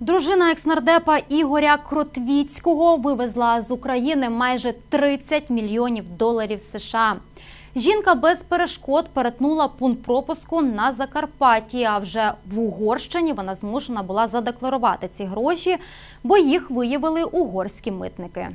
Дружина екснардепа Ігоря Кротвіцького вивезла з України майже 30 мільйонів доларів США. Жінка без перешкод перетнула пункт пропуску на Закарпатті, а вже в Угорщині вона змушена була задекларувати ці гроші, бо їх виявили угорські митники.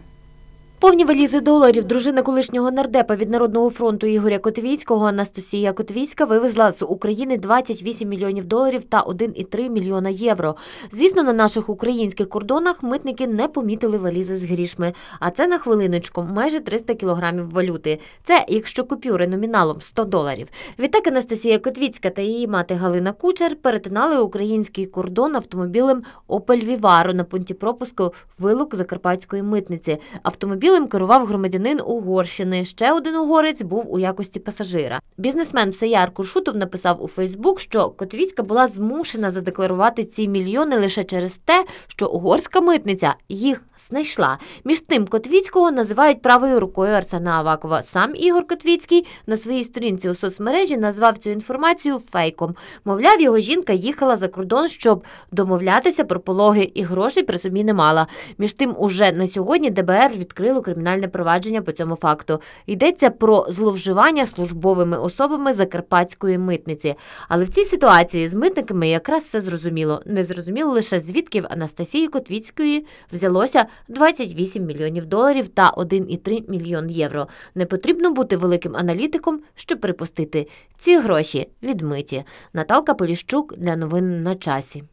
Повні валізи доларів дружина колишнього нардепа від народного фронту Ігоря Котвіцького Анастасія Котвіцька вивезла з України 28 мільйонів доларів та 1,3 мільйона євро. Звісно, на наших українських кордонах митники не помітили валізи з грішми. А це на хвилиночку майже 300 кілограмів валюти. Це якщо купюри номіналом 100 доларів. Відтак Анастасія Котвіцька та її мати Галина Кучер перетинали український кордон автомобілем Опель Віваро на пункті пропуску вилок Закарпатської митниці. Автомобіль Автомобілем керував громадянин Угорщини. Ще один угорець був у якості пасажира. Бізнесмен Сеяр Куршутов написав у Фейсбук, що Котвіцька була змушена задекларувати ці мільйони лише через те, що угорська митниця їх знайшла. Між тим Котвіцького називають правою рукою Арсена Авакова. Сам Ігор Котвіцький на своїй сторінці у соцмережі назвав цю інформацію фейком. Мовляв, його жінка їхала за кордон, щоб домовлятися про пологи, і грошей при собі не мала. Між тим, уже на сьогодні ДБР відкрило відкрило кримінальне провадження по цьому факту. Йдеться про зловживання службовими особами закарпатської митниці. Але в цій ситуації з митниками якраз все зрозуміло. Не зрозуміло лише звідки в Анастасії Котвіцької взялося 28 мільйонів доларів та 1,3 мільйон євро. Не потрібно бути великим аналітиком, щоб припустити ці гроші відмиті. Наталка Поліщук для новин на часі.